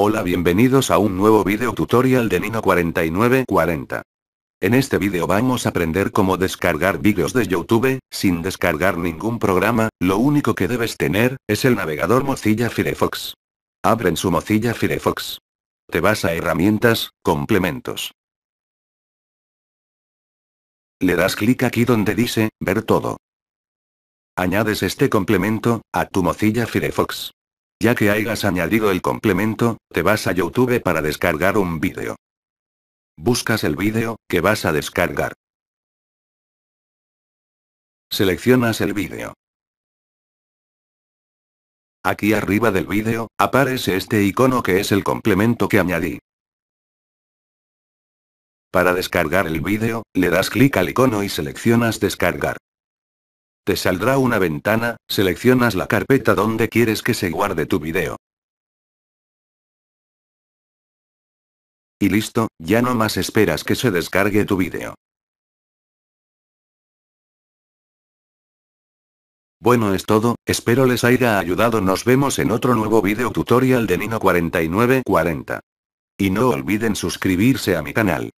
Hola bienvenidos a un nuevo video tutorial de Nino 4940. En este video vamos a aprender cómo descargar vídeos de YouTube, sin descargar ningún programa, lo único que debes tener, es el navegador Mozilla Firefox. Abren su Mozilla Firefox. Te vas a herramientas, complementos. Le das clic aquí donde dice, ver todo. Añades este complemento, a tu Mozilla Firefox. Ya que hayas añadido el complemento, te vas a YouTube para descargar un vídeo. Buscas el vídeo que vas a descargar. Seleccionas el vídeo. Aquí arriba del vídeo, aparece este icono que es el complemento que añadí. Para descargar el vídeo, le das clic al icono y seleccionas descargar. Te saldrá una ventana, seleccionas la carpeta donde quieres que se guarde tu video. Y listo, ya no más esperas que se descargue tu video. Bueno es todo, espero les haya ayudado nos vemos en otro nuevo video tutorial de Nino4940. Y no olviden suscribirse a mi canal.